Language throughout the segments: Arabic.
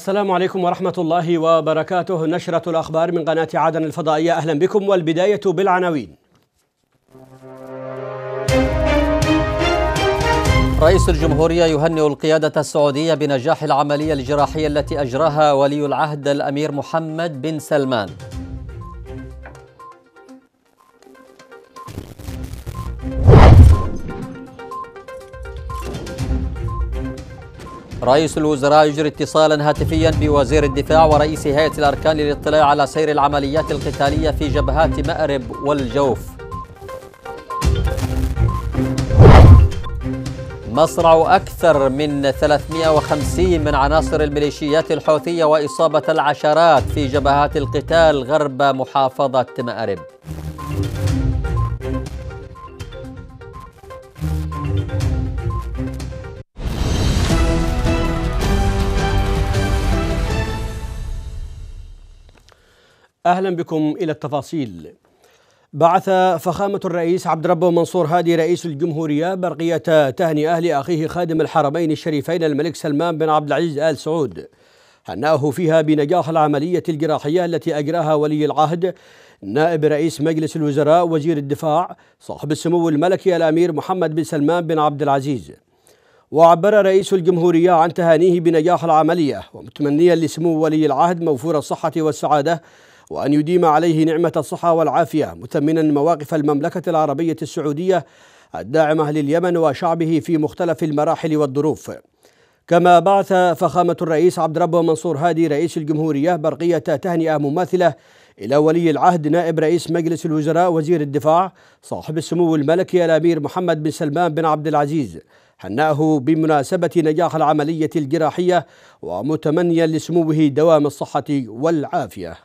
السلام عليكم ورحمة الله وبركاته نشرة الأخبار من قناة عدن الفضائية أهلا بكم والبداية بالعناوين رئيس الجمهورية يهنئ القيادة السعودية بنجاح العملية الجراحية التي أجراها ولي العهد الأمير محمد بن سلمان رئيس الوزراء يجري اتصالا هاتفيا بوزير الدفاع ورئيس هيئة الأركان للاطلاع على سير العمليات القتالية في جبهات مأرب والجوف مصرع أكثر من 350 من عناصر الميليشيات الحوثية وإصابة العشرات في جبهات القتال غرب محافظة مأرب أهلا بكم إلى التفاصيل بعث فخامة الرئيس عبد ربه منصور هادي رئيس الجمهورية برقية تهنئة لأخيه خادم الحرمين الشريفين الملك سلمان بن عبد العزيز آل سعود هنأه فيها بنجاح العملية الجراحية التي أجراها ولي العهد نائب رئيس مجلس الوزراء وزير الدفاع صاحب السمو الملكي الأمير محمد بن سلمان بن عبد العزيز وعبر رئيس الجمهورية عن تهانيه بنجاح العملية ومتمنيا لسمو ولي العهد موفور الصحة والسعادة وأن يديم عليه نعمة الصحة والعافية مثمنا مواقف المملكة العربية السعودية الداعمة لليمن وشعبه في مختلف المراحل والظروف كما بعث فخامة الرئيس عبد ربه منصور هادي رئيس الجمهورية برقية تهنئة مماثلة إلى ولي العهد نائب رئيس مجلس الوزراء وزير الدفاع صاحب السمو الملكي الأمير محمد بن سلمان بن عبد العزيز حناه بمناسبة نجاح العملية الجراحية ومتمنيا لسموه دوام الصحة والعافية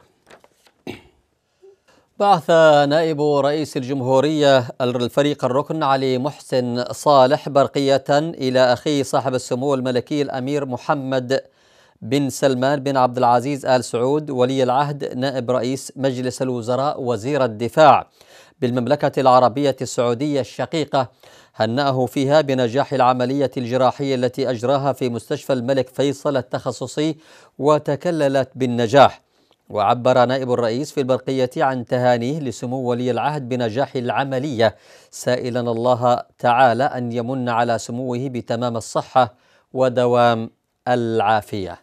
بعث نائب رئيس الجمهورية الفريق الركن علي محسن صالح برقية إلى أخيه صاحب السمو الملكي الأمير محمد بن سلمان بن عبد العزيز آل سعود ولي العهد نائب رئيس مجلس الوزراء وزير الدفاع بالمملكة العربية السعودية الشقيقة هنأه فيها بنجاح العملية الجراحية التي أجراها في مستشفى الملك فيصل التخصصي وتكللت بالنجاح وعبر نائب الرئيس في البرقية عن تهانيه لسمو ولي العهد بنجاح العملية سائلا الله تعالى أن يمن على سموه بتمام الصحة ودوام العافية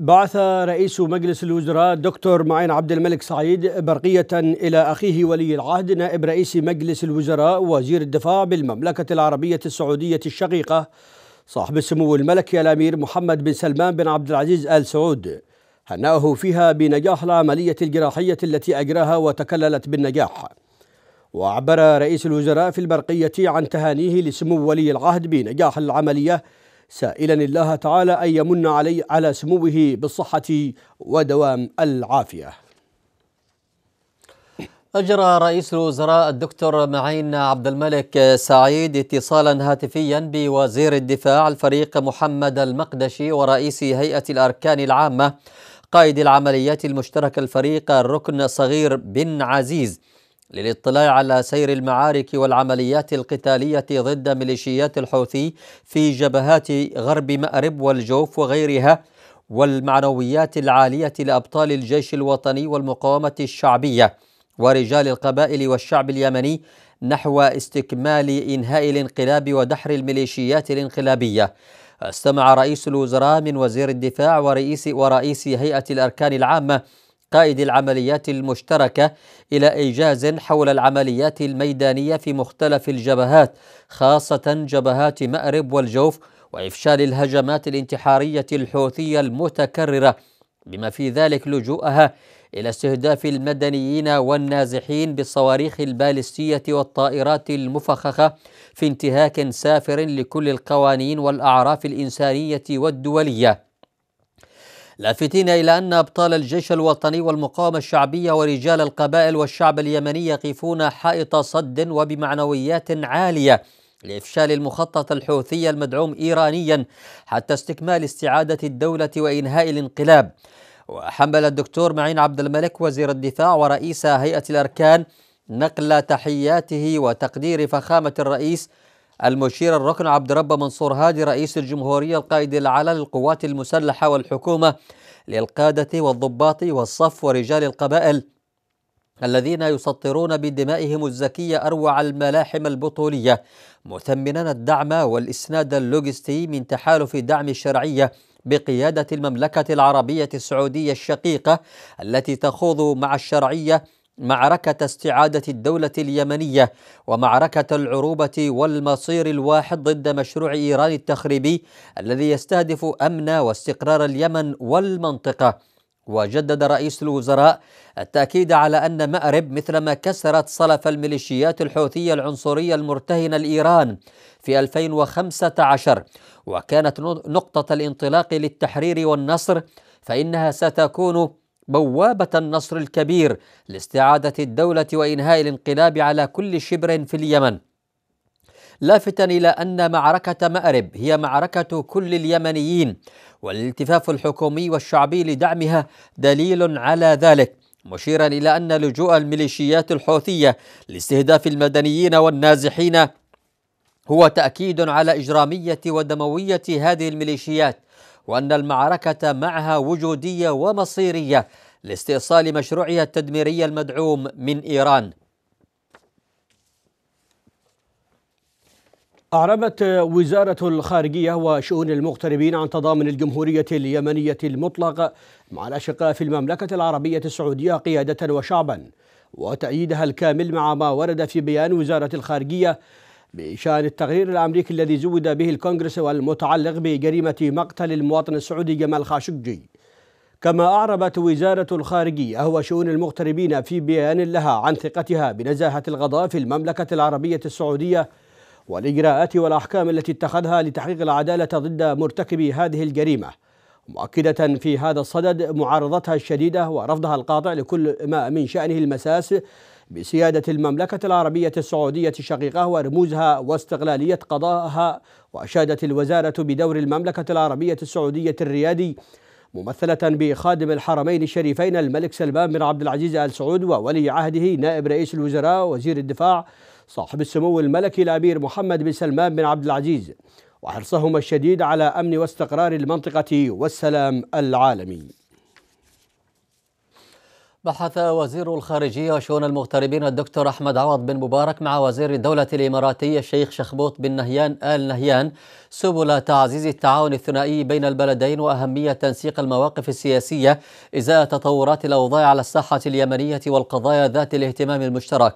بعث رئيس مجلس الوزراء الدكتور معين عبد الملك سعيد برقية إلى أخيه ولي العهد نائب رئيس مجلس الوزراء وزير الدفاع بالمملكة العربية السعودية الشقيقة صاحب السمو الملكي الأمير محمد بن سلمان بن عبد العزيز آل سعود هنأه فيها بنجاح العملية الجراحية التي أجراها وتكللت بالنجاح وأعبر رئيس الوزراء في البرقية عن تهانيه لسمو ولي العهد بنجاح العملية سائلا الله تعالى أن يمن علي على سموه بالصحة ودوام العافية أجرى رئيس الوزراء الدكتور معين عبد الملك سعيد اتصالا هاتفيا بوزير الدفاع الفريق محمد المقدشي ورئيس هيئة الأركان العامة قائد العمليات المشتركة الفريق الركن صغير بن عزيز للاطلاع على سير المعارك والعمليات القتالية ضد ميليشيات الحوثي في جبهات غرب مأرب والجوف وغيرها والمعنويات العالية لأبطال الجيش الوطني والمقاومة الشعبية ورجال القبائل والشعب اليمني نحو استكمال إنهاء الانقلاب ودحر الميليشيات الانقلابية استمع رئيس الوزراء من وزير الدفاع ورئيس ورئيس هيئة الأركان العامة قائد العمليات المشتركة إلى إيجاز حول العمليات الميدانية في مختلف الجبهات خاصة جبهات مأرب والجوف وإفشال الهجمات الانتحارية الحوثية المتكررة بما في ذلك لجوءها إلى استهداف المدنيين والنازحين بالصواريخ البالستية والطائرات المفخخة في انتهاك سافر لكل القوانين والأعراف الإنسانية والدولية لافتين إلى أن أبطال الجيش الوطني والمقاومة الشعبية ورجال القبائل والشعب اليمني يقفون حائط صد وبمعنويات عالية لإفشال المخطط الحوثي المدعوم إيرانيا حتى استكمال استعادة الدولة وإنهاء الانقلاب وحمل الدكتور معين عبد الملك وزير الدفاع ورئيس هيئة الأركان نقل تحياته وتقدير فخامة الرئيس المشير الركن عبد رب منصور هادي رئيس الجمهورية القائد العلى للقوات المسلحة والحكومة للقادة والضباط والصف ورجال القبائل الذين يسطرون بدمائهم الزكية أروع الملاحم البطولية مثمنا الدعم والإسناد اللوجستي من تحالف دعم الشرعية بقيادة المملكة العربية السعودية الشقيقة التي تخوض مع الشرعية معركة استعادة الدولة اليمنية ومعركة العروبة والمصير الواحد ضد مشروع إيران التخريبي الذي يستهدف أمن واستقرار اليمن والمنطقة وجدد رئيس الوزراء التأكيد على أن مأرب مثلما كسرت صلف الميليشيات الحوثية العنصرية المرتهنة لإيران في 2015 وكانت نقطة الانطلاق للتحرير والنصر فإنها ستكون بوابة النصر الكبير لاستعادة الدولة وإنهاء الانقلاب على كل شبر في اليمن. لافتا إلى أن معركة مأرب هي معركة كل اليمنيين والالتفاف الحكومي والشعبي لدعمها دليل على ذلك. مشيرا إلى أن لجوء الميليشيات الحوثية لاستهداف المدنيين والنازحين هو تأكيد على إجرامية ودموية هذه الميليشيات وأن المعركة معها وجودية ومصيرية لاستئصال مشروعها التدميري المدعوم من إيران أعربت وزارة الخارجية وشؤون المغتربين عن تضامن الجمهورية اليمنية المطلق مع الأشقاء في المملكة العربية السعودية قيادة وشعبا وتأييدها الكامل مع ما ورد في بيان وزارة الخارجية بشان التقرير الامريكي الذي زود به الكونغرس والمتعلق بجريمه مقتل المواطن السعودي جمال خاشقجي. كما اعربت وزاره الخارجيه وشؤون المغتربين في بيان لها عن ثقتها بنزاهه القضاء في المملكه العربيه السعوديه والاجراءات والاحكام التي اتخذها لتحقيق العداله ضد مرتكبي هذه الجريمه. مؤكدة في هذا الصدد معارضتها الشديدة ورفضها القاطع لكل ما من شأنه المساس بسيادة المملكة العربية السعودية الشقيقة ورموزها واستغلالية قضائها وأشادت الوزارة بدور المملكة العربية السعودية الريادي ممثلة بخادم الحرمين الشريفين الملك سلمان بن عبد العزيز آل سعود وولي عهده نائب رئيس الوزراء وزير الدفاع صاحب السمو الملكي الأمير محمد بن سلمان بن عبد العزيز وحرصهما الشديد على أمن واستقرار المنطقة والسلام العالمي بحث وزير الخارجية وشؤون المغتربين الدكتور أحمد عوض بن مبارك مع وزير الدولة الإماراتية الشيخ شخبوط بن نهيان آل نهيان سبل تعزيز التعاون الثنائي بين البلدين وأهمية تنسيق المواقف السياسية إزاء تطورات الأوضاع على الساحة اليمنية والقضايا ذات الاهتمام المشترك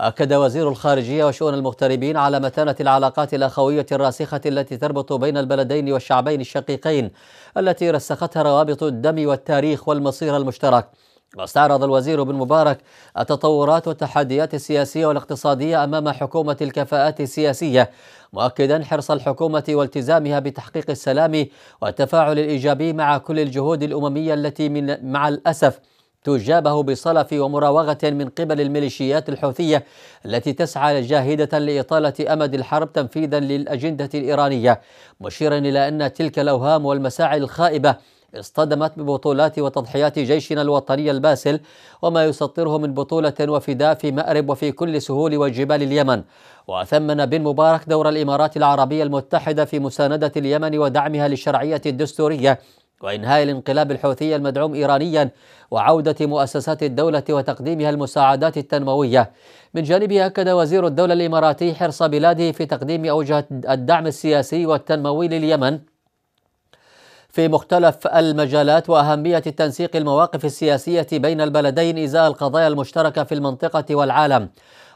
أكد وزير الخارجية وشؤون المغتربين على متانة العلاقات الأخوية الراسخة التي تربط بين البلدين والشعبين الشقيقين التي رسختها روابط الدم والتاريخ والمصير المشترك واستعرض الوزير بن مبارك التطورات والتحديات السياسية والاقتصادية أمام حكومة الكفاءات السياسية مؤكدا حرص الحكومة والتزامها بتحقيق السلام والتفاعل الإيجابي مع كل الجهود الأممية التي من مع الأسف تجابه بصلف ومراوغة من قبل الميليشيات الحوثية التي تسعى جاهدة لإطالة أمد الحرب تنفيذا للأجندة الإيرانية مشيرا إلى أن تلك الأوهام والمساعي الخائبة اصطدمت ببطولات وتضحيات جيشنا الوطني الباسل وما يسطره من بطولة وفداء في مأرب وفي كل سهول وجبال اليمن وثمن بن مبارك دور الإمارات العربية المتحدة في مساندة اليمن ودعمها للشرعية الدستورية وإنهاء الانقلاب الحوثي المدعوم إيرانيا وعودة مؤسسات الدولة وتقديمها المساعدات التنموية من جانبه أكد وزير الدولة الإماراتي حرص بلاده في تقديم أوجه الدعم السياسي والتنموي لليمن في مختلف المجالات وأهمية تنسيق المواقف السياسية بين البلدين إزاء القضايا المشتركة في المنطقة والعالم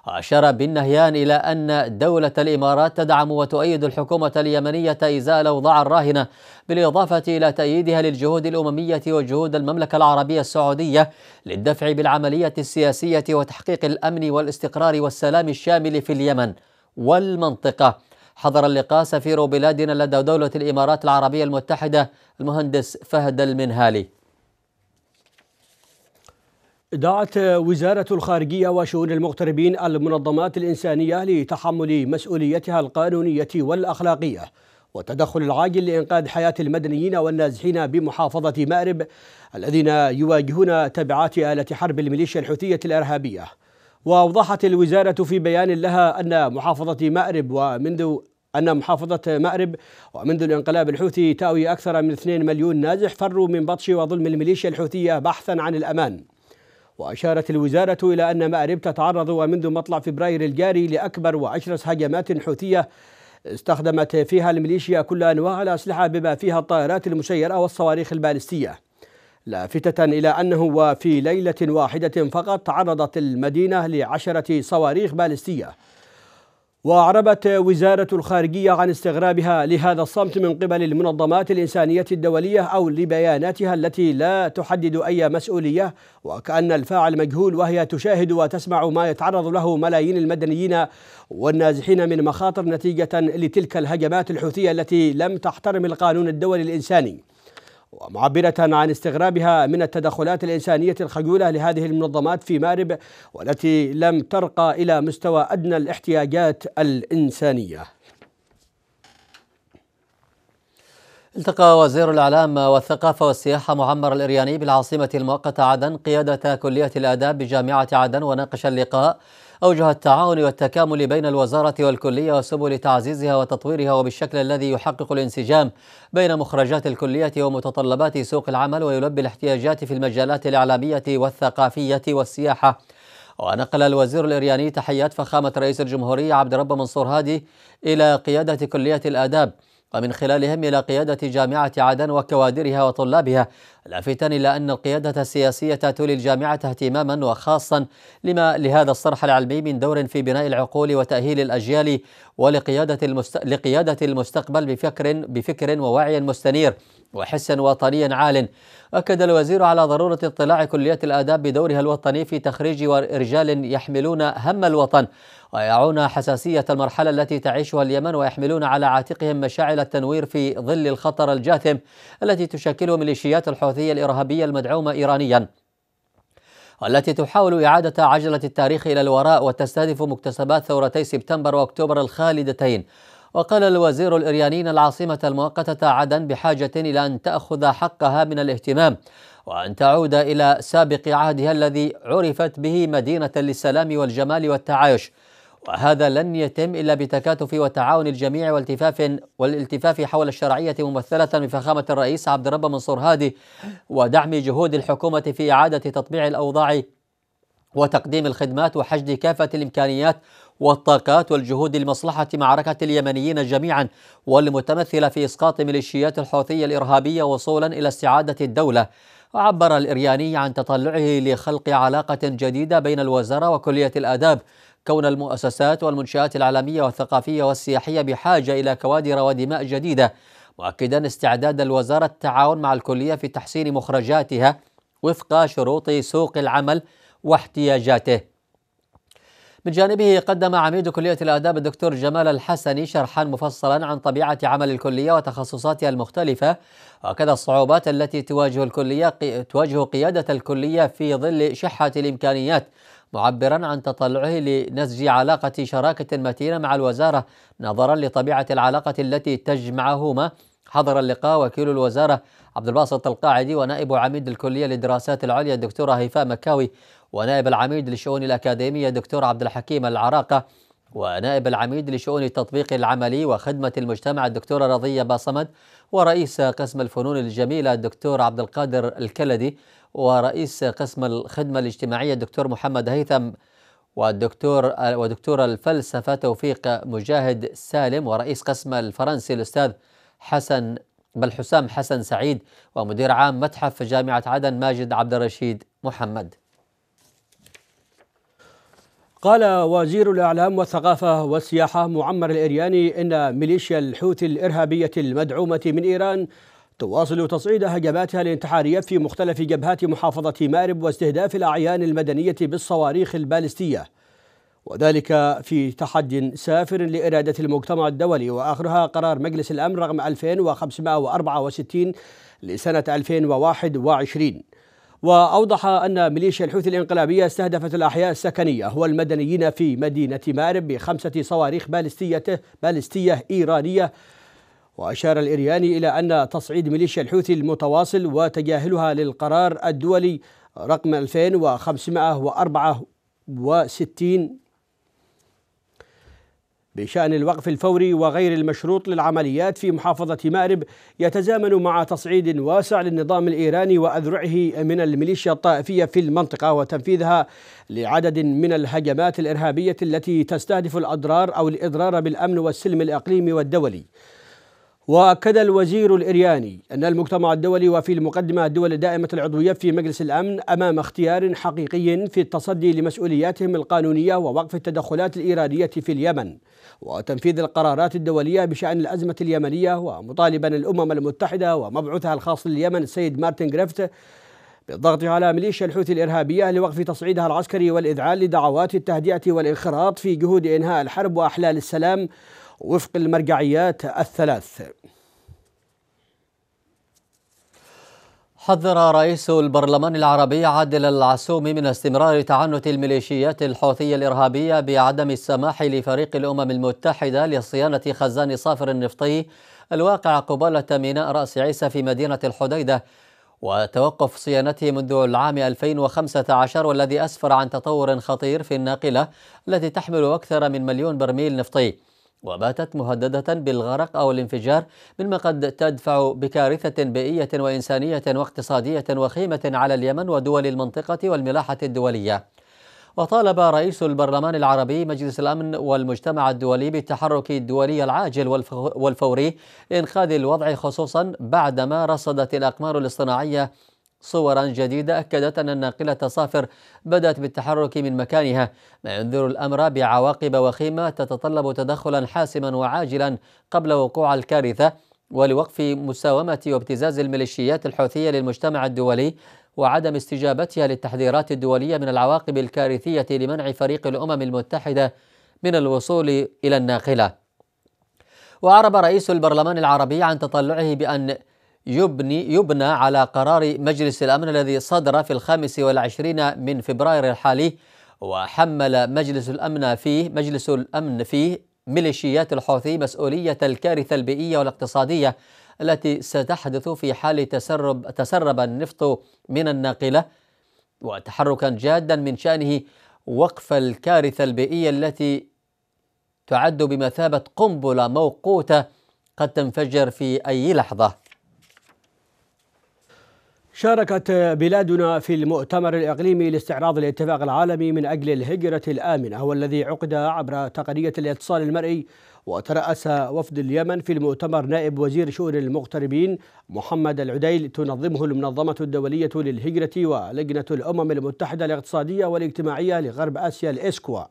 وأشار بن نهيان إلى أن دولة الإمارات تدعم وتؤيد الحكومة اليمنية إزاء الأوضاع الراهنة بالإضافة إلى تأييدها للجهود الأممية وجهود المملكة العربية السعودية للدفع بالعملية السياسية وتحقيق الأمن والاستقرار والسلام الشامل في اليمن والمنطقة حضر اللقاء سفير بلادنا لدى دولة الإمارات العربية المتحدة المهندس فهد المنهالي دعت وزارة الخارجية وشؤون المغتربين المنظمات الإنسانية لتحمل مسؤوليتها القانونية والأخلاقية والتدخل العاجل لإنقاذ حياة المدنيين والنازحين بمحافظة مأرب الذين يواجهون تبعات آلة حرب الميليشيا الحوثية الإرهابية وأوضحت الوزارة في بيان لها أن محافظة مأرب ومنذ أن محافظة مأرب ومنذ الانقلاب الحوثي تأوي أكثر من 2 مليون نازح فروا من بطش وظلم الميليشيا الحوثية بحثا عن الأمان وأشارت الوزارة إلى أن مأرب تتعرض ومنذ مطلع فبراير الجاري لأكبر وأشرس هجمات حوثية استخدمت فيها الميليشيا كل أنواع الأسلحة بما فيها الطائرات المسيرة والصواريخ البالستية لافتة إلى أنه وفي ليلة واحدة فقط تعرضت المدينة لعشرة صواريخ بالستية وأعربت وزارة الخارجية عن استغرابها لهذا الصمت من قبل المنظمات الإنسانية الدولية أو لبياناتها التي لا تحدد أي مسؤولية وكأن الفاعل مجهول وهي تشاهد وتسمع ما يتعرض له ملايين المدنيين والنازحين من مخاطر نتيجة لتلك الهجمات الحوثية التي لم تحترم القانون الدولي الإنساني ومعبرة عن استغرابها من التدخلات الإنسانية الخجولة لهذه المنظمات في مأرب والتي لم ترقى إلى مستوى أدنى الاحتياجات الإنسانية التقى وزير الإعلام والثقافة والسياحة معمر الإرياني بالعاصمة المؤقتة عدن قيادة كلية الآداب بجامعة عدن وناقش اللقاء أوجه التعاون والتكامل بين الوزارة والكلية وسبل تعزيزها وتطويرها وبالشكل الذي يحقق الانسجام بين مخرجات الكلية ومتطلبات سوق العمل ويلبي الاحتياجات في المجالات الإعلامية والثقافية والسياحة ونقل الوزير الإرياني تحيات فخامة رئيس الجمهورية عبد رب منصور هادي إلى قيادة كلية الآداب ومن خلالهم إلى قيادة جامعة عدن وكوادرها وطلابها لافتا إلى أن القيادة السياسية تولي الجامعة اهتماما وخاصا لما لهذا الصرح العلمي من دور في بناء العقول وتأهيل الأجيال ولقيادة المست... لقيادة المستقبل بفكر بفكر ووعي مستنير وحس وطني عال أكد الوزير على ضرورة اطلاع كلية الآداب بدورها الوطني في تخريج رجال يحملون هم الوطن ويعون حساسية المرحلة التي تعيشها اليمن ويحملون على عاتقهم مشاعل التنوير في ظل الخطر الجاثم التي تشكله ميليشيات الحوثي الحوثية الإرهابية المدعومة إيرانيا والتي تحاول إعادة عجلة التاريخ إلى الوراء وتستهدف مكتسبات ثورتي سبتمبر وأكتوبر الخالدتين وقال الوزير الإرياني أن العاصمة المؤقتة عدن بحاجة إلى أن تأخذ حقها من الاهتمام وأن تعود إلى سابق عهدها الذي عرفت به مدينة للسلام والجمال والتعايش وهذا لن يتم إلا بتكاتف وتعاون الجميع والتفاف والالتفاف حول الشرعية ممثلة بفخامة الرئيس عبد الرب منصور هادي ودعم جهود الحكومة في إعادة تطبيع الأوضاع وتقديم الخدمات وحشد كافة الإمكانيات والطاقات والجهود لمصلحة معركة اليمنيين جميعا والمتمثلة في إسقاط ميليشيات الحوثية الإرهابية وصولا إلى استعادة الدولة وعبر الإرياني عن تطلعه لخلق علاقة جديدة بين الوزارة وكلية الآداب كون المؤسسات والمنشآت العالمية والثقافية والسياحية بحاجة إلى كوادر ودماء جديدة مؤكدا استعداد الوزارة التعاون مع الكلية في تحسين مخرجاتها وفق شروط سوق العمل واحتياجاته من جانبه قدم عميد كلية الآداب الدكتور جمال الحسني شرحا مفصلا عن طبيعة عمل الكلية وتخصصاتها المختلفة وكذا الصعوبات التي تواجه الكلية تواجه قيادة الكلية في ظل شحة الإمكانيات معبرا عن تطلعه لنسج علاقة شراكة متينة مع الوزارة نظرا لطبيعة العلاقة التي تجمعهما حضر اللقاء وكيل الوزارة عبد الباسط القاعدي ونائب عميد الكلية للدراسات العليا الدكتورة هيفاء مكاوي ونائب العميد للشؤون الأكاديمية دكتور عبد الحكيم العراقة ونائب العميد لشؤون التطبيق العملي وخدمة المجتمع الدكتورة رضية باصمد ورئيس قسم الفنون الجميلة الدكتور عبد القادر الكلدي ورئيس قسم الخدمة الاجتماعية الدكتور محمد هيثم والدكتور ودكتور الفلسفة توفيق مجاهد سالم ورئيس قسم الفرنسي الأستاذ حسن بل حسام حسن سعيد ومدير عام متحف جامعة عدن ماجد عبد الرشيد محمد قال وزير الإعلام والثقافة والسياحة معمر الإرياني إن ميليشيا الحوثي الإرهابية المدعومة من إيران تواصل تصعيد هجماتها الانتحارية في مختلف جبهات محافظة مارب واستهداف الأعيان المدنية بالصواريخ البالستية وذلك في تحد سافر لإرادة المجتمع الدولي وآخرها قرار مجلس الأمن رقم 2564 لسنة 2021 وأوضح أن ميليشيا الحوثي الانقلابية استهدفت الأحياء السكنية والمدنيين في مدينة مارب بخمسة صواريخ بالستية, بالستية إيرانية وأشار الإرياني إلى أن تصعيد ميليشيا الحوثي المتواصل وتجاهلها للقرار الدولي رقم 2564 بشأن الوقف الفوري وغير المشروط للعمليات في محافظة مأرب يتزامن مع تصعيد واسع للنظام الإيراني وأذرعه من الميليشيا الطائفية في المنطقة وتنفيذها لعدد من الهجمات الإرهابية التي تستهدف الأضرار أو الإضرار بالأمن والسلم الإقليمي والدولي واكد الوزير الارياني ان المجتمع الدولي وفي المقدمه الدول الدائمه العضويه في مجلس الامن امام اختيار حقيقي في التصدي لمسؤولياتهم القانونيه ووقف التدخلات الايرانيه في اليمن وتنفيذ القرارات الدوليه بشان الازمه اليمنيه ومطالبا الامم المتحده ومبعوثها الخاص لليمن السيد مارتن جريفت بالضغط على ميليشيا الحوثي الإرهابية لوقف تصعيدها العسكري والإذعان لدعوات التهدئة والانخراط في جهود إنهاء الحرب وأحلال السلام وفق المرجعيات الثلاث حذر رئيس البرلمان العربي عادل العسومي من استمرار تعنت الميليشيات الحوثية الإرهابية بعدم السماح لفريق الأمم المتحدة لصيانة خزان صافر النفطي الواقع قبالة ميناء رأس عيسى في مدينة الحديدة وتوقف صيانته منذ العام 2015 والذي أسفر عن تطور خطير في الناقلة التي تحمل أكثر من مليون برميل نفطي وباتت مهددة بالغرق أو الانفجار مما قد تدفع بكارثة بيئية وإنسانية واقتصادية وخيمة على اليمن ودول المنطقة والملاحة الدولية وطالب رئيس البرلمان العربي مجلس الأمن والمجتمع الدولي بالتحرك الدولي العاجل والفوري لإنقاذ الوضع خصوصا بعدما رصدت الأقمار الاصطناعية صورا جديدة أكدت أن الناقلة صافر بدأت بالتحرك من مكانها ما ينذر الأمر بعواقب وخيمة تتطلب تدخلا حاسما وعاجلا قبل وقوع الكارثة ولوقف مساومة وابتزاز الميليشيات الحوثية للمجتمع الدولي وعدم استجابتها للتحذيرات الدولية من العواقب الكارثية لمنع فريق الأمم المتحدة من الوصول إلى الناقلة وأعرب رئيس البرلمان العربي عن تطلعه بأن يبني يبنى على قرار مجلس الأمن الذي صدر في الخامس والعشرين من فبراير الحالي وحمل مجلس الأمن فيه مجلس الأمن فيه ميليشيات الحوثي مسؤولية الكارثة البيئية والاقتصادية التي ستحدث في حال تسرب تسرب النفط من الناقلة وتحركا جادا من شأنه وقف الكارثة البيئية التي تعد بمثابة قنبلة موقوتة قد تنفجر في أي لحظة شاركت بلادنا في المؤتمر الإقليمي لاستعراض الاتفاق العالمي من أجل الهجرة الآمنة والذي عقد عبر تقنية الاتصال المرئي وترأس وفد اليمن في المؤتمر نائب وزير شؤون المغتربين محمد العديل تنظمه المنظمة الدولية للهجرة ولجنة الأمم المتحدة الاقتصادية والاجتماعية لغرب آسيا الإسكوا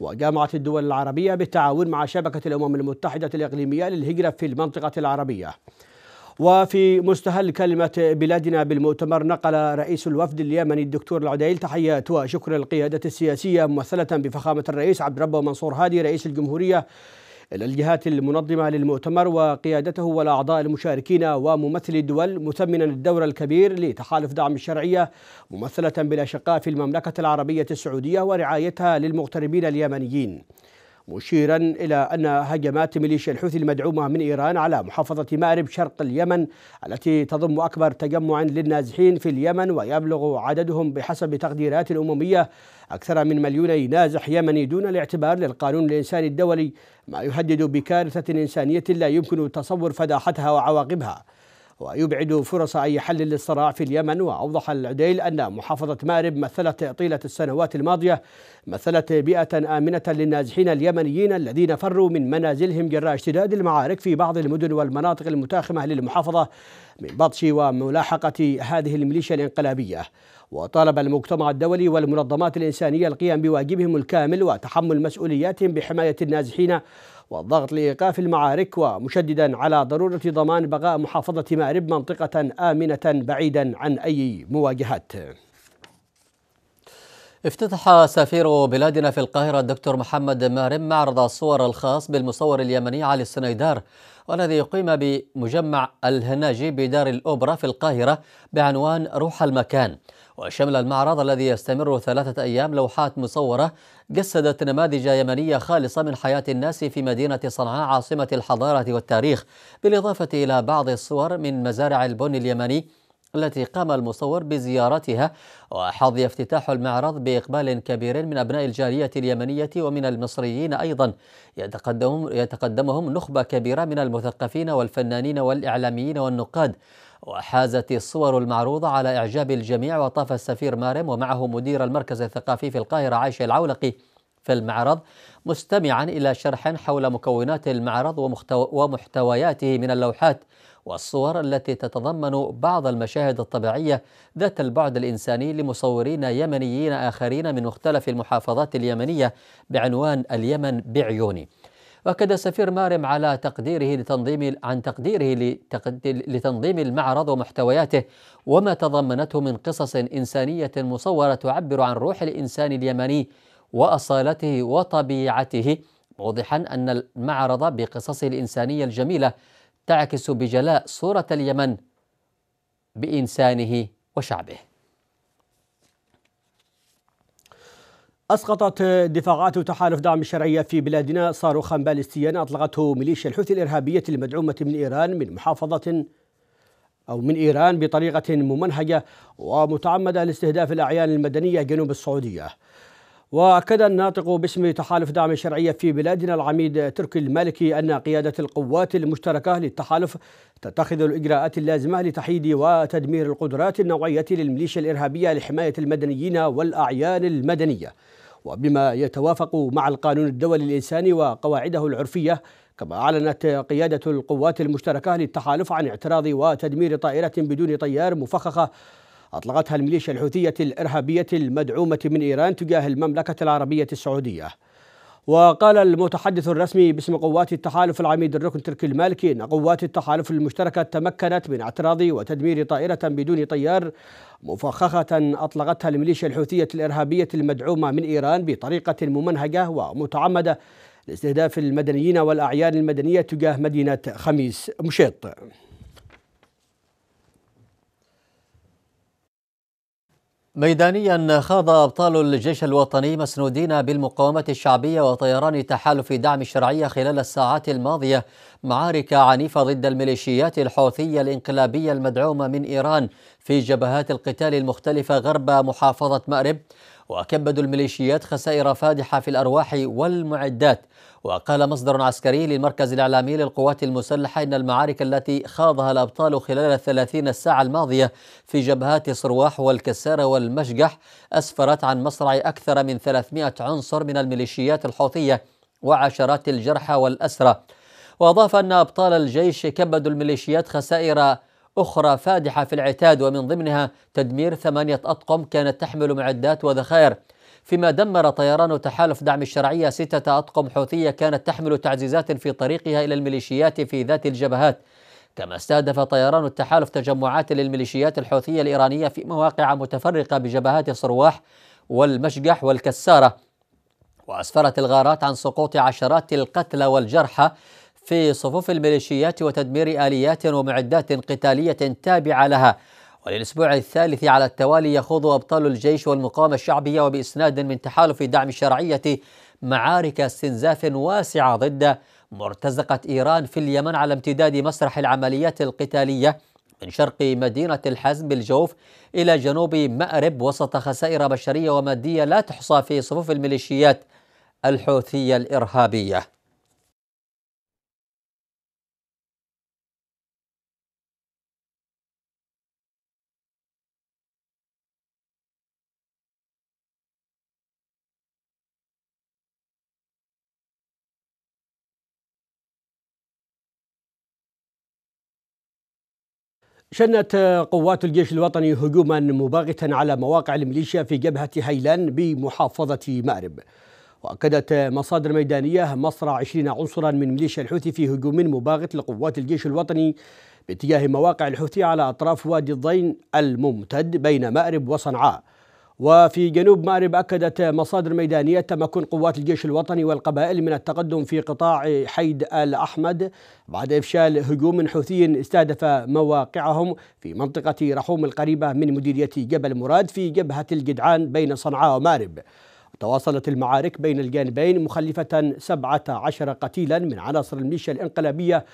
وجامعة الدول العربية بالتعاون مع شبكة الأمم المتحدة الإقليمية للهجرة في المنطقة العربية وفي مستهل كلمة بلادنا بالمؤتمر نقل رئيس الوفد اليمني الدكتور العديل تحيات وشكر القيادة السياسية ممثلة بفخامة الرئيس عبد ربه منصور هادي رئيس الجمهورية إلى الجهات المنظمة للمؤتمر وقيادته والأعضاء المشاركين وممثلي الدول مثمنا الدور الكبير لتحالف دعم الشرعية ممثلة بالأشقاء في المملكة العربية السعودية ورعايتها للمغتربين اليمنيين مشيرا إلى أن هجمات ميليشيا الحوثي المدعومة من إيران على محافظة مأرب شرق اليمن التي تضم أكبر تجمع للنازحين في اليمن ويبلغ عددهم بحسب تقديرات أممية أكثر من مليوني نازح يمني دون الاعتبار للقانون الإنساني الدولي ما يهدد بكارثة إنسانية لا يمكن تصور فداحتها وعواقبها ويبعد فرص أي حل للصراع في اليمن وأوضح العديل أن محافظة مارب مثلت طيلة السنوات الماضية مثلت بيئة آمنة للنازحين اليمنيين الذين فروا من منازلهم جراء اشتداد المعارك في بعض المدن والمناطق المتاخمة للمحافظة من بطش وملاحقة هذه الميليشيا الانقلابية وطالب المجتمع الدولي والمنظمات الإنسانية القيام بواجبهم الكامل وتحمل مسؤولياتهم بحماية النازحين والضغط لإيقاف المعارك ومشددا على ضرورة ضمان بقاء محافظة مأرب منطقة آمنة بعيدا عن أي مواجهات افتتح سفير بلادنا في القاهرة الدكتور محمد مارم معرض الصور الخاص بالمصور اليمني علي السنيدار والذي يقيم بمجمع الهناجي بدار الأوبرا في القاهرة بعنوان روح المكان وشمل المعرض الذي يستمر ثلاثة أيام لوحات مصورة جسدت نماذج يمنية خالصة من حياة الناس في مدينة صنعاء عاصمة الحضارة والتاريخ بالإضافة إلى بعض الصور من مزارع البن اليمني التي قام المصور بزيارتها وحظي افتتاح المعرض بإقبال كبير من أبناء الجالية اليمنية ومن المصريين أيضا يتقدم يتقدمهم نخبة كبيرة من المثقفين والفنانين والإعلاميين والنقاد وحازت الصور المعروضة على إعجاب الجميع وطاف السفير مارم ومعه مدير المركز الثقافي في القاهرة عايش العولقي في المعرض مستمعا إلى شرح حول مكونات المعرض ومحتوياته من اللوحات والصور التي تتضمن بعض المشاهد الطبيعية ذات البعد الإنساني لمصورين يمنيين آخرين من مختلف المحافظات اليمنية بعنوان اليمن بعيوني واكد السفير مارم على تقديره لتنظيم عن تقديره لتنظيم المعرض ومحتوياته وما تضمنته من قصص انسانيه مصوره تعبر عن روح الانسان اليمني واصالته وطبيعته موضحا ان المعرض بقصصه الانسانيه الجميله تعكس بجلاء صورة اليمن بإنسانه وشعبه. أسقطت دفاعات تحالف دعم الشرعية في بلادنا صاروخا باليستيا أطلقته ميليشيا الحوثي الإرهابية المدعومة من إيران من محافظة أو من إيران بطريقة ممنهجة ومتعمدة لاستهداف الأعيان المدنية جنوب السعودية. وأكد الناطق باسم تحالف دعم الشرعية في بلادنا العميد تركي المالكي أن قيادة القوات المشتركة للتحالف تتخذ الإجراءات اللازمة لتحييد وتدمير القدرات النوعية للميليشيا الإرهابية لحماية المدنيين والأعيان المدنية وبما يتوافق مع القانون الدولي الإنساني وقواعده العرفية كما أعلنت قيادة القوات المشتركة للتحالف عن اعتراض وتدمير طائرة بدون طيار مفخخة أطلقتها الميليشيا الحوثية الإرهابية المدعومة من إيران تجاه المملكة العربية السعودية وقال المتحدث الرسمي باسم قوات التحالف العميد الركن تركي المالكي ان قوات التحالف المشتركه تمكنت من اعتراض وتدمير طائره بدون طيار مفخخه اطلقتها الميليشيا الحوثيه الارهابيه المدعومه من ايران بطريقه ممنهجه ومتعمده لاستهداف المدنيين والاعيان المدنيه تجاه مدينه خميس مشيط ميدانيا خاض أبطال الجيش الوطني مسنودين بالمقاومة الشعبية وطيران تحالف دعم الشرعية خلال الساعات الماضية معارك عنيفة ضد الميليشيات الحوثية الانقلابية المدعومة من إيران في جبهات القتال المختلفة غرب محافظة مأرب وكبدوا الميليشيات خسائر فادحة في الأرواح والمعدات وقال مصدر عسكري للمركز الإعلامي للقوات المسلحة إن المعارك التي خاضها الأبطال خلال الثلاثين الساعة الماضية في جبهات صرواح والكسارة والمشجح أسفرت عن مصرع أكثر من 300 عنصر من الميليشيات الحوثية وعشرات الجرحى والأسرى وأضاف أن أبطال الجيش كبدوا الميليشيات خسائر أخرى فادحة في العتاد ومن ضمنها تدمير ثمانية أطقم كانت تحمل معدات وذخائر فيما دمر طيران تحالف دعم الشرعية ستة أطقم حوثية كانت تحمل تعزيزات في طريقها إلى الميليشيات في ذات الجبهات كما استهدف طيران التحالف تجمعات للميليشيات الحوثية الإيرانية في مواقع متفرقة بجبهات صرواح والمشجح والكسارة وأسفرت الغارات عن سقوط عشرات القتلى والجرحى في صفوف الميليشيات وتدمير آليات ومعدات قتالية تابعة لها وللأسبوع الثالث على التوالي يخوض أبطال الجيش والمقاومة الشعبية وبإسناد من تحالف دعم الشرعية معارك استنزاف واسعة ضد مرتزقة إيران في اليمن على امتداد مسرح العمليات القتالية من شرق مدينة الحزم بالجوف إلى جنوب مأرب وسط خسائر بشرية ومادية لا تحصى في صفوف الميليشيات الحوثية الإرهابية شنت قوات الجيش الوطني هجوما مباغتا على مواقع الميليشيا في جبهة هيلان بمحافظة مأرب وأكدت مصادر ميدانية مصرع 20 عنصرا من ميليشيا الحوثي في هجوم مباغت لقوات الجيش الوطني باتجاه مواقع الحوثي على أطراف وادي الضين الممتد بين مأرب وصنعاء وفي جنوب مأرب أكدت مصادر ميدانية تمكن قوات الجيش الوطني والقبائل من التقدم في قطاع حيد آل أحمد بعد إفشال هجوم حوثي استهدف مواقعهم في منطقة رحوم القريبة من مديرية جبل مراد في جبهة الجدعان بين صنعاء ومأرب تواصلت المعارك بين الجانبين مخلفة 17 قتيلا من عناصر الميليشيا الانقلابية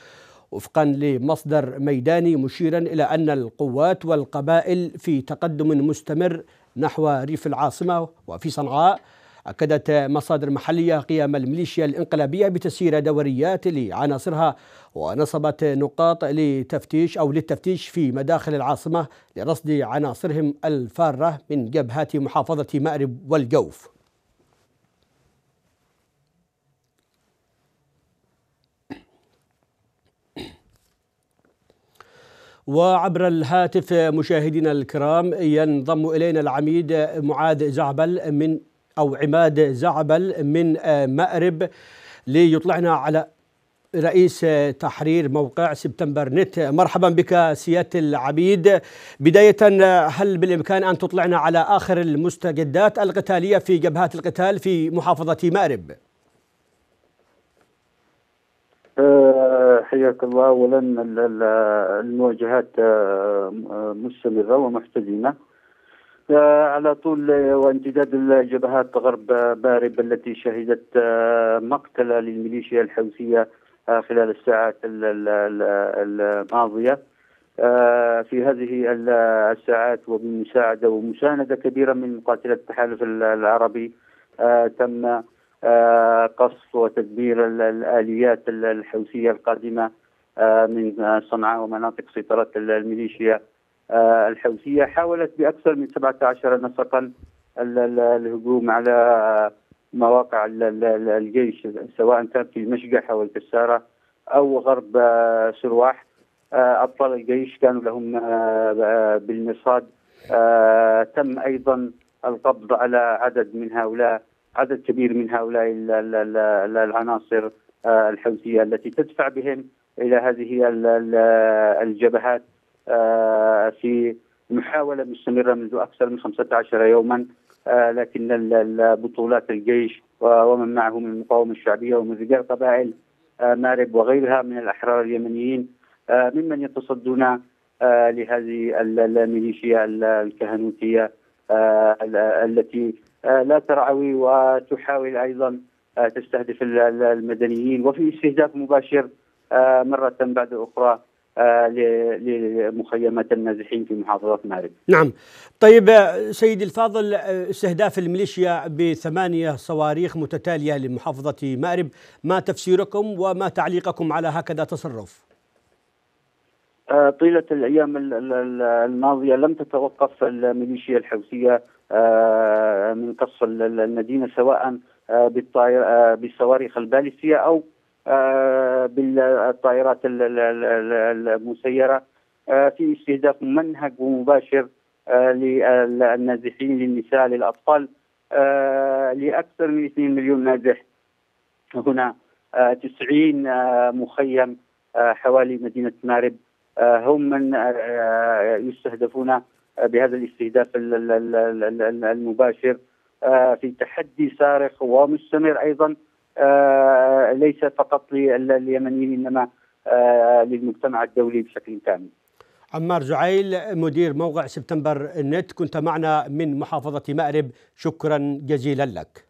وفقا لمصدر ميداني مشيرا إلى أن القوات والقبائل في تقدم مستمر نحو ريف العاصمة وفي صنعاء أكدت مصادر محلية قيام الميليشيا الإنقلابية بتسيير دوريات لعناصرها ونصبت نقاط لتفتيش أو للتفتيش في مداخل العاصمة لرصد عناصرهم الفارة من جبهات محافظة مأرب والجوف وعبر الهاتف مشاهدينا الكرام ينضم إلينا العميد معاذ زعبل من أو عماد زعبل من آه، مأرب ليطلعنا على رئيس تحرير موقع سبتمبر نت مرحبا بك سيادة العميد بداية هل بالإمكان أن تطلعنا على آخر المستجدات القتالية في جبهات القتال في محافظة مأرب؟ آه، حياك الله اولا المواجهات آه، مستمره ومحتدمه آه، على طول آه، وامتداد الجبهات غرب بارب التي شهدت مقتل للميليشيا الحوثيه خلال الساعات الماضيه في هذه الساعات وبمساعده ومسانده كبيره من مقاتله التحالف العربي تم آه، قصف وتدبير الآليات الحوثية القادمة آه، من صنعاء ومناطق سيطرة الميليشيا آه، الحوثية حاولت بأكثر من 17 نسقا الهجوم على مواقع الجيش سواء كان في المشجح أو الكسارة أو غرب سرواح أبطال الجيش كانوا لهم بالمرصاد تم أيضا القبض على عدد من هؤلاء عدد كبير من هؤلاء العناصر آه، الحوثيه التي تدفع بهم الى هذه الجبهات آه، في محاوله مستمره منذ اكثر من 15 يوما آه، لكن بطولات الجيش ومن معه من المقاومه الشعبيه ومن رجال قبائل مارب وغيرها من الاحرار اليمنيين ممن يتصدون لهذه الميليشيا الكهنوتيه التي آه، لا ترعوي وتحاول ايضا آه، تستهدف المدنيين وفي استهداف مباشر آه، مرة بعد أخرى لمخيمات النازحين في محافظة مارب نعم طيب سيدي الفاضل استهداف الميليشيا بثمانية صواريخ متتالية لمحافظة مأرب ما تفسيركم وما تعليقكم على هكذا تصرف؟ طيلة الأيام الماضية لم تتوقف الميليشيا الحوثية آه، من قصف المدينه سواء آه، بالطائر آه، بالصواريخ البالستيه او بالطائرات المسيره في استهداف منهج ومباشر للنازحين للنساء للاطفال لاكثر من 2 مليون نازح هنا 90 مخيم حوالي مدينه مارب هم من يستهدفون بهذا الاستهداف المباشر آه، في تحدي صارخ ومستمر ايضا آه، ليس فقط لليمنيين انما آه، للمجتمع الدولي بشكل كامل. عمار جعيل مدير موقع سبتمبر النت كنت معنا من محافظه مأرب شكرا جزيلا لك.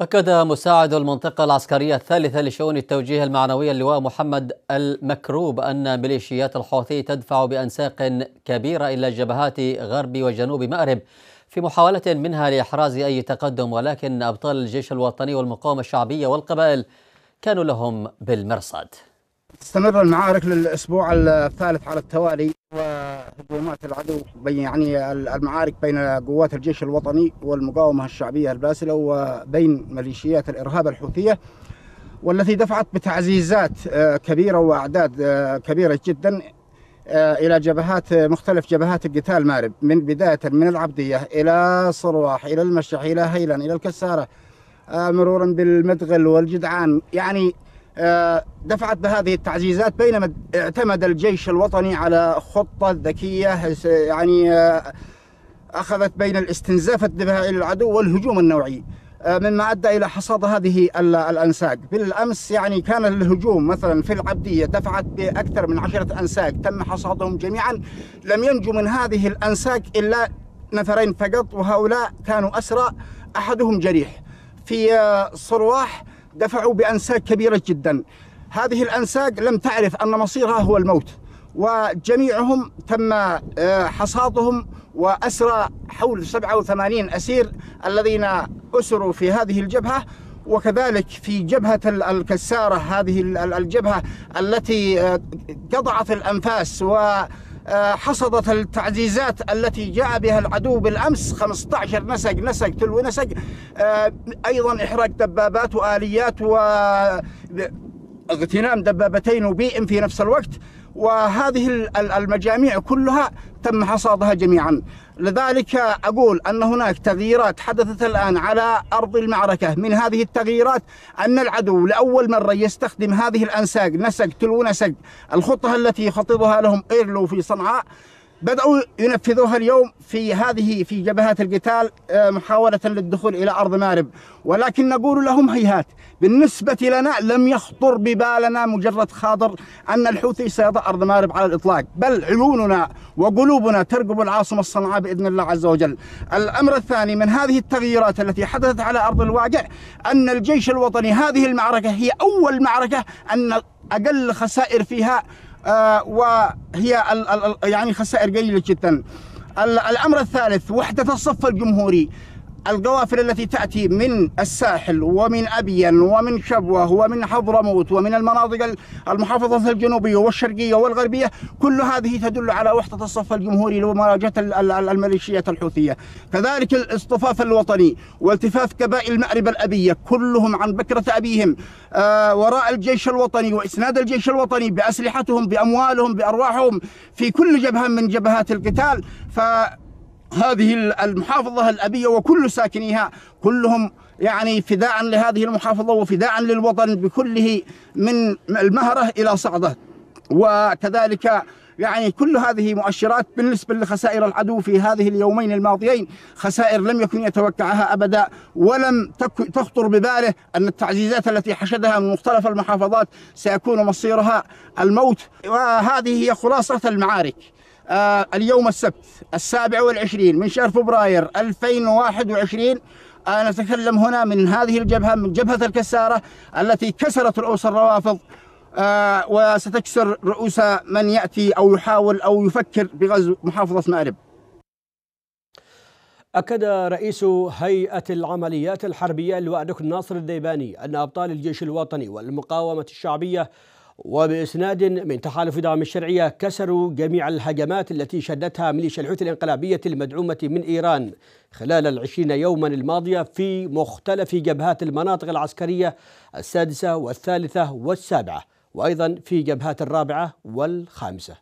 أكد مساعد المنطقة العسكرية الثالثة لشؤون التوجيه المعنوي اللواء محمد المكروب أن ميليشيات الحوثي تدفع بأنساق كبيرة إلى الجبهات غرب وجنوب مأرب في محاولة منها لإحراز أي تقدم ولكن أبطال الجيش الوطني والمقاومة الشعبية والقبائل كانوا لهم بالمرصاد تستمر المعارك للأسبوع الثالث على التوالي وهجومات العدو يعني المعارك بين قوات الجيش الوطني والمقاومة الشعبية الباسلة وبين ميليشيات الإرهاب الحوثية والتي دفعت بتعزيزات آه، كبيرة وأعداد آه، كبيرة جدا آه، إلى جبهات مختلف جبهات القتال مارب من بداية من العبدية إلى صرواح إلى المشح إلى هيلان إلى الكسارة مرورا بالمدغل والجدعان يعني آه، دفعت بهذه التعزيزات بينما اعتمد الجيش الوطني على خطة ذكية يعني آه، أخذت بين الاستنزاف الدفاعي للعدو والهجوم النوعي آه، مما أدى إلى حصاد هذه الأنساق بالأمس يعني كان الهجوم مثلا في العبدية دفعت بأكثر من عشرة أنساق تم حصادهم جميعا لم ينجو من هذه الأنساق إلا نفرين فقط وهؤلاء كانوا أسرى أحدهم جريح في صرواح دفعوا بأنساك كبيرة جدا هذه الأنساك لم تعرف أن مصيرها هو الموت وجميعهم تم آه، حصادهم وأسرى حول 87 أسير الذين أسروا في هذه الجبهة وكذلك في جبهة الكسارة هذه الجبهة التي آه، قطعت الأنفاس و حصدت التعزيزات التي جاء بها العدو بالأمس 15 نسق نسق تلو نسق آه، أيضا إحراق دبابات وآليات و اغتنام دبابتين وبيئم في نفس الوقت وهذه المجاميع كلها تم حصادها جميعا لذلك أقول أن هناك تغييرات حدثت الآن على أرض المعركة من هذه التغييرات أن العدو لأول مرة يستخدم هذه الأنساق نسق تلو نسق الخطة التي خططها لهم إيرلو في صنعاء بدأوا ينفذوها اليوم في هذه في جبهات القتال آه، محاولة للدخول إلى أرض مارب ولكن نقول لهم هيهات بالنسبة لنا لم يخطر ببالنا مجرد خاطر أن الحوثي سيضع أرض مارب على الإطلاق بل عيوننا وقلوبنا ترقب العاصمة صنعاء بإذن الله عز وجل الأمر الثاني من هذه التغييرات التي حدثت على أرض الواقع أن الجيش الوطني هذه المعركة هي أول معركة أن أقل خسائر فيها آه، وهي يعني خسائر قليله جدا الامر الثالث وحده الصف الجمهوري القوافل التي تأتي من الساحل ومن أبين ومن شبوة ومن حضرموت ومن المناطق المحافظة الجنوبية والشرقية والغربية كل هذه تدل على وحدة الصف الجمهوري لمواجهة الميليشيات الحوثية كذلك الاصطفاف الوطني والتفاف كبائل مأرب الأبية كلهم عن بكرة أبيهم آه، وراء الجيش الوطني وإسناد الجيش الوطني بأسلحتهم بأموالهم بأرواحهم في كل جبهة من جبهات القتال ف هذه المحافظة الأبية وكل ساكنيها كلهم يعني فداء لهذه المحافظة وفداء للوطن بكله من المهرة إلى صعدة وكذلك يعني كل هذه مؤشرات بالنسبة لخسائر العدو في هذه اليومين الماضيين خسائر لم يكن يتوقعها أبدا ولم تخطر بباله أن التعزيزات التي حشدها من مختلف المحافظات سيكون مصيرها الموت وهذه هي خلاصة المعارك آه اليوم السبت السابع والعشرين من شهر فبراير 2021 أنا أتكلم هنا من هذه الجبهة من جبهة الكسارة التي كسرت رؤوس الروافض آه وستكسر رؤوس من يأتي أو يحاول أو يفكر بغزو محافظة مأرب أكد رئيس هيئة العمليات الحربية اللواء ناصر الديباني أن أبطال الجيش الوطني والمقاومة الشعبية وبإسناد من تحالف دعم الشرعية كسروا جميع الهجمات التي شدتها ميليشيا الحوثي الانقلابية المدعومة من إيران خلال العشرين يوما الماضية في مختلف جبهات المناطق العسكرية السادسة والثالثة والسابعة وأيضا في جبهات الرابعة والخامسة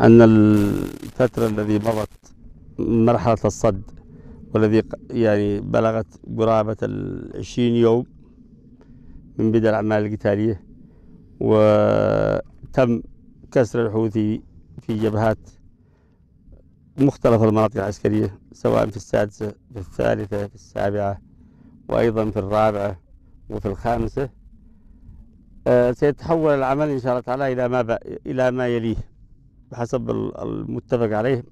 أن الفترة الذي مضت مرحلة الصد والذي يعني بلغت قرابة العشرين يوم من بدء الأعمال القتالية وتم كسر الحوثي في جبهات مختلف المناطق العسكرية سواء في السادسة في الثالثة في السابعة وأيضا في الرابعة وفي الخامسة آه، سيتحول العمل إن شاء الله تعالى إلى ما إلى ما يليه بحسب المتفق عليه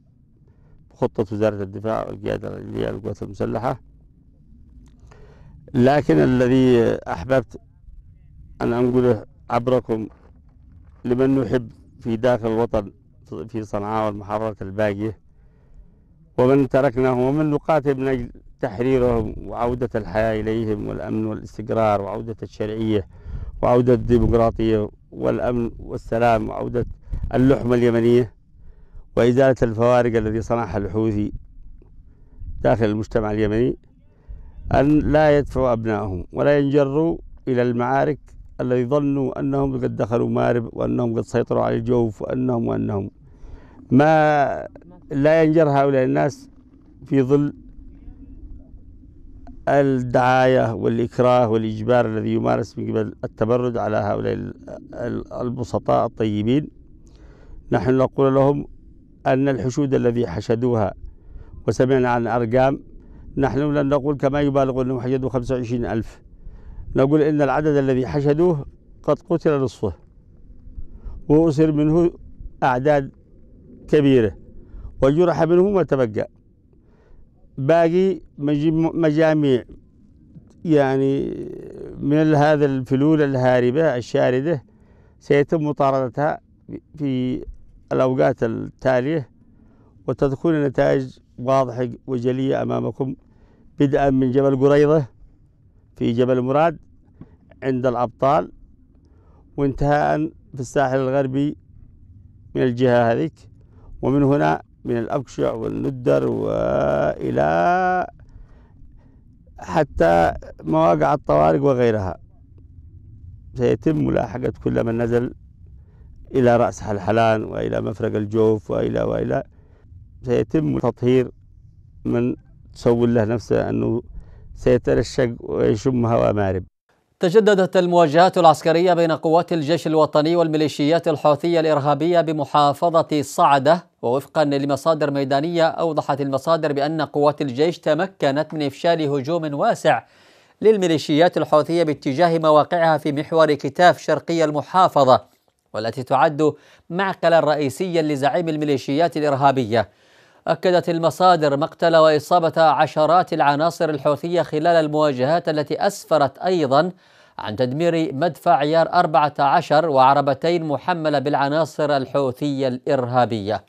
بخطة وزارة الدفاع والقيادة القوات للقوات المسلحة لكن الذي أحببت أن أنقله عبركم لمن نحب في داخل الوطن في صنعاء والمحافظات الباقية ومن تركناهم ومن نقاتل من أجل تحريرهم وعودة الحياة إليهم والأمن والاستقرار وعودة الشرعية وعودة الديمقراطية والأمن والسلام وعودة اللحمة اليمنية وإزالة الفوارق الذي صنعها الحوثي داخل المجتمع اليمني أن لا يدفعوا أبنائهم ولا ينجروا إلى المعارك الذي ظنوا أنهم قد دخلوا مارب وأنهم قد سيطروا على الجوف وأنهم وأنهم ما لا ينجر هؤلاء الناس في ظل الدعاية والإكراه والإجبار الذي يمارس من قبل التبرد على هؤلاء البسطاء الطيبين نحن نقول لهم أن الحشود الذي حشدوها وسمعنا عن أرقام نحن لن نقول كما يبالغ أنهم حشدوا 25 ألف نقول إن العدد الذي حشدوه قد قتل نصفه وأسر منه أعداد كبيرة وجرح منه ما تبقى باقي مجاميع يعني من هذا الفلول الهاربة الشاردة سيتم مطاردتها في الأوقات التالية وتكون النتائج واضحة وجلية أمامكم بدءا من جبل قريضة في جبل مراد عند الأبطال وانتهاء في الساحل الغربي من الجهة هذيك ومن هنا من الأبكشع والندر وإلى حتى مواقع الطوارق وغيرها سيتم ملاحقة كل من نزل إلى رأس حلحلان وإلى مفرق الجوف وإلى وإلى سيتم تطهير من تسول له نفسه أنه سيترشق ويشم هواء مارب تجددت المواجهات العسكرية بين قوات الجيش الوطني والميليشيات الحوثية الإرهابية بمحافظة صعدة ووفقا لمصادر ميدانية أوضحت المصادر بأن قوات الجيش تمكنت من إفشال هجوم واسع للميليشيات الحوثية باتجاه مواقعها في محور كتاف شرقي المحافظة والتي تعد معقلا رئيسيا لزعيم الميليشيات الإرهابية أكدت المصادر مقتل وإصابة عشرات العناصر الحوثية خلال المواجهات التي أسفرت أيضا عن تدمير مدفع عيار 14 وعربتين محملة بالعناصر الحوثية الإرهابية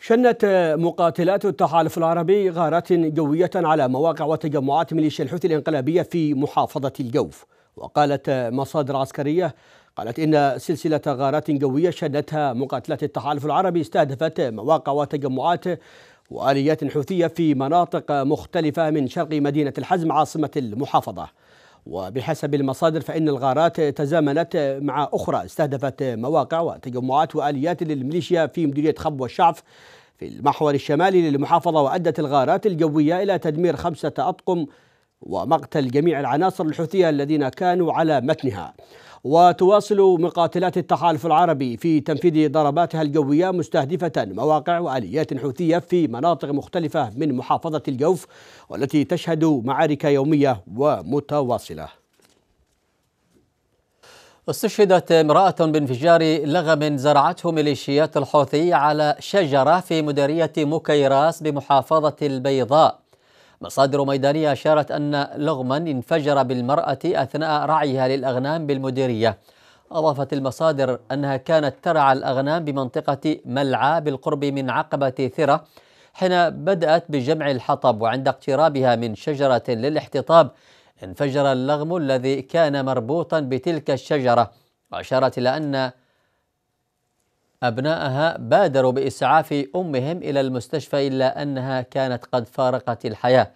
شنت مقاتلات التحالف العربي غارات جوية على مواقع وتجمعات ميليشيا الحوثي الانقلابية في محافظة الجوف وقالت مصادر عسكرية قالت إن سلسلة غارات جوية شنتها مقاتلات التحالف العربي استهدفت مواقع وتجمعات وآليات حوثية في مناطق مختلفة من شرق مدينة الحزم عاصمة المحافظة وبحسب المصادر فإن الغارات تزامنت مع أخرى استهدفت مواقع وتجمعات وآليات للميليشيا في مديرية خب والشعف في المحور الشمالي للمحافظة وأدت الغارات الجوية إلى تدمير خمسة أطقم ومقتل جميع العناصر الحوثية الذين كانوا على متنها وتواصل مقاتلات التحالف العربي في تنفيذ ضرباتها الجوية مستهدفة مواقع وآليات حوثية في مناطق مختلفة من محافظة الجوف والتي تشهد معارك يومية ومتواصلة استشهدت امرأة بانفجار لغم زرعته ميليشيات الحوثي على شجرة في مديرية مكيراس بمحافظة البيضاء مصادر ميدانية أشارت أن لغما انفجر بالمرأة أثناء رعيها للأغنام بالمديرية أضافت المصادر أنها كانت ترعى الأغنام بمنطقة ملعى بالقرب من عقبة ثرة حين بدأت بجمع الحطب وعند اقترابها من شجرة للاحتطاب انفجر اللغم الذي كان مربوطا بتلك الشجرة وأشارت إلى أن أبنائها بادروا بإسعاف أمهم إلى المستشفى إلا أنها كانت قد فارقت الحياة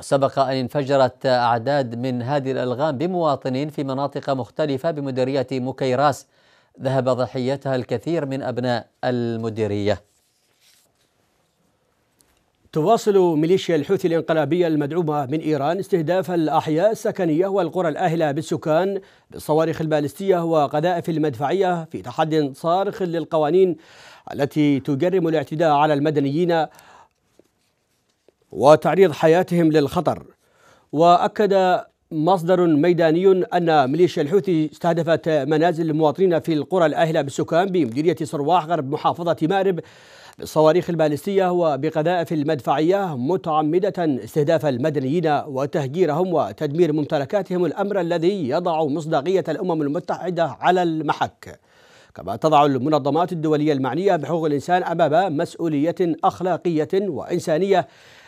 سبق أن انفجرت أعداد من هذه الألغام بمواطنين في مناطق مختلفة بمديرية مكيراس ذهب ضحيتها الكثير من أبناء المديرية تواصل ميليشيا الحوثي الانقلابية المدعومة من إيران استهداف الأحياء السكنية والقرى الآهلة بالسكان بالصواريخ البالستية وقذائف المدفعية في تحد صارخ للقوانين التي تجرم الاعتداء على المدنيين وتعريض حياتهم للخطر وأكد مصدر ميداني أن ميليشيا الحوثي استهدفت منازل المواطنين في القرى الآهلة بالسكان بمديرية صرواح غرب محافظة مأرب بالصواريخ البالستية وبقذائف المدفعية متعمدة استهداف المدنيين وتهجيرهم وتدمير ممتلكاتهم الأمر الذي يضع مصداقية الأمم المتحدة على المحك كما تضع المنظمات الدولية المعنية بحقوق الإنسان أمام مسؤولية أخلاقية وإنسانية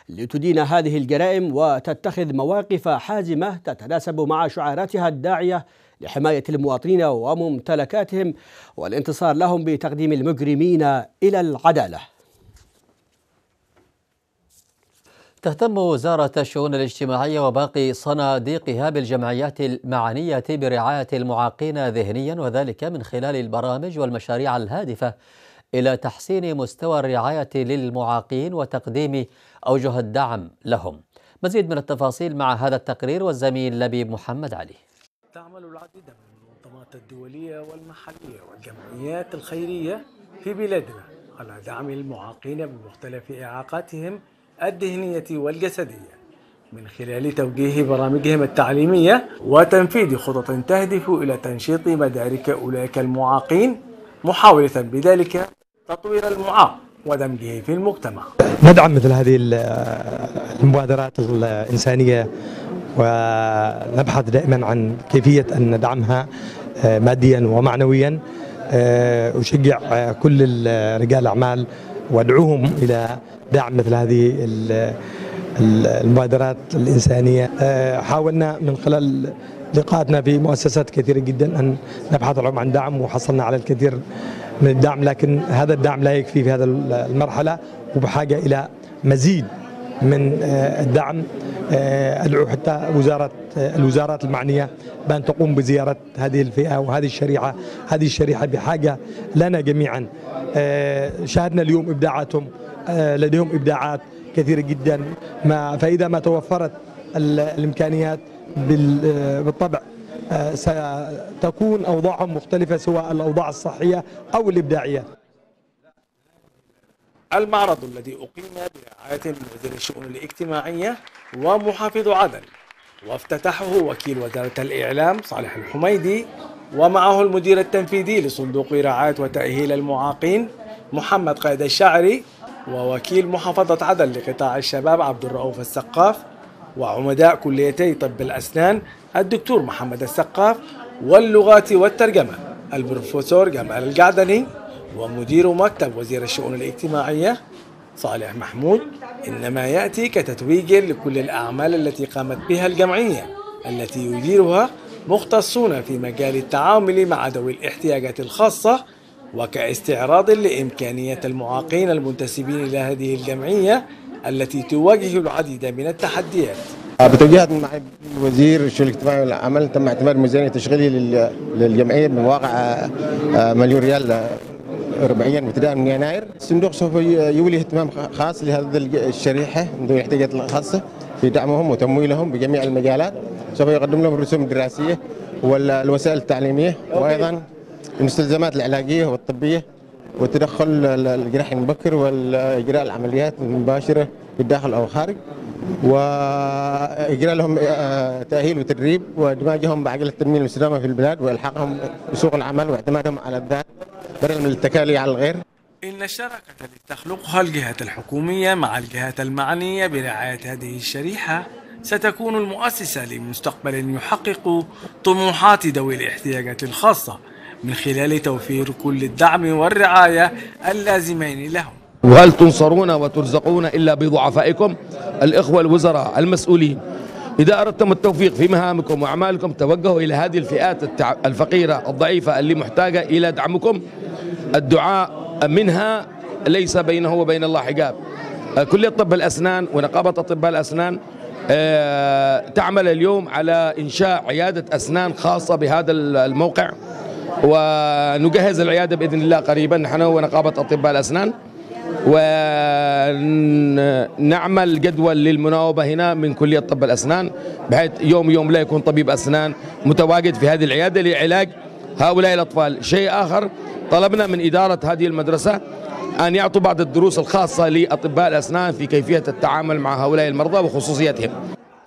لتدين هذه الجرائم وتتخذ مواقف حازمة تتناسب مع شعاراتها الداعية لحماية المواطنين وممتلكاتهم والانتصار لهم بتقديم المجرمين إلى العدالة تهتم وزارة الشؤون الاجتماعية وباقي صناديقها بالجمعيات المعنية برعاية المعاقين ذهنيا وذلك من خلال البرامج والمشاريع الهادفة إلى تحسين مستوى الرعاية للمعاقين وتقديم أوجه الدعم لهم مزيد من التفاصيل مع هذا التقرير والزميل لبيب محمد علي تعمل العديد من المنظمات الدولية والمحلية والجمعيات الخيرية في بلادنا على دعم المعاقين بمختلف إعاقاتهم الذهنية والجسدية من خلال توجيه برامجهم التعليمية وتنفيذ خطط تهدف إلى تنشيط مدارك أولئك المعاقين محاولة بذلك تطوير المعاق ودمجه في المجتمع ندعم مثل هذه المبادرات الإنسانية ونبحث دائما عن كيفية أن ندعمها آه، ماديا ومعنويا آه، أشجع آه، كل رجال الأعمال وأدعوهم إلى دعم مثل هذه المبادرات الإنسانية حاولنا من خلال لقاءاتنا في مؤسسات كثيرة جدا أن نبحث لهم عن دعم وحصلنا على الكثير من الدعم لكن هذا الدعم لا يكفي في هذا المرحلة وبحاجة إلى مزيد من الدعم آه، ادعو حتى وزاره الوزارات المعنيه بان تقوم بزياره هذه الفئه وهذه الشريحه، هذه الشريحه بحاجه لنا جميعا. آه، شاهدنا اليوم ابداعاتهم آه، لديهم ابداعات كثيره جدا ما فاذا ما توفرت الامكانيات بالطبع ستكون اوضاعهم مختلفه سواء الاوضاع الصحيه او الابداعيه. المعرض الذي أقيم برعاية وزير الشؤون الاجتماعية ومحافظ عدن وافتتحه وكيل وزارة الإعلام صالح الحميدي ومعه المدير التنفيذي لصندوق رعاية وتأهيل المعاقين محمد قائد الشعري ووكيل محافظة عدن لقطاع الشباب عبد الرؤوف السقاف وعمداء كليتي طب الأسنان الدكتور محمد السقاف واللغات والترجمة البروفيسور جمال القعدني ومدير مكتب وزير الشؤون الاجتماعية صالح محمود إنما يأتي كتتويج لكل الأعمال التي قامت بها الجمعية التي يديرها مختصون في مجال التعامل مع ذوي الاحتياجات الخاصة وكاستعراض لإمكانية المعاقين المنتسبين إلى هذه الجمعية التي تواجه العديد من التحديات بتوجيهات مع وزير الشؤون الاجتماعيه والعمل تم اعتماد ميزانيه تشغيلي للجمعيه بواقع آه، مليون ريال 40 ابتداء من يناير الصندوق سوف يولي اهتمام خاص لهذه الشريحة ذوي الاحتياجات الخاصة في دعمهم وتمويلهم بجميع المجالات سوف يقدم لهم الرسوم الدراسية والوسائل التعليمية وأيضا المستلزمات العلاجية والطبية وتدخل الجراح المبكر واجراء العمليات المباشرة في الداخل أو الخارج واجراء لهم آه، تاهيل وتدريب وادماجهم بعقل التنميه والاستدامه في البلاد والحاقهم بسوق العمل واعتمادهم على الذات بدلا من التكالي على الغير إن الشراكة التي تخلقها الجهات الحكومية مع الجهات المعنية برعاية هذه الشريحة ستكون المؤسسة لمستقبل يحقق طموحات ذوي الاحتياجات الخاصة من خلال توفير كل الدعم والرعاية اللازمين لهم وهل تنصرون وترزقون إلا بضعفائكم الإخوة الوزراء المسؤولين إذا أردتم التوفيق في مهامكم وأعمالكم توجهوا إلى هذه الفئات الفقيرة الضعيفة اللي محتاجة إلى دعمكم الدعاء منها ليس بينه وبين الله حجاب كلية طب الأسنان ونقابة أطباء الأسنان آه، تعمل اليوم على إنشاء عيادة أسنان خاصة بهذا الموقع ونجهز العيادة بإذن الله قريبا نحن ونقابة أطباء الأسنان ونعمل جدول للمناوبة هنا من كلية طب الأسنان بحيث يوم يوم لا يكون طبيب أسنان متواجد في هذه العيادة لعلاج هؤلاء الأطفال شيء آخر طلبنا من إدارة هذه المدرسة أن يعطوا بعض الدروس الخاصة لأطباء الأسنان في كيفية التعامل مع هؤلاء المرضى وخصوصيتهم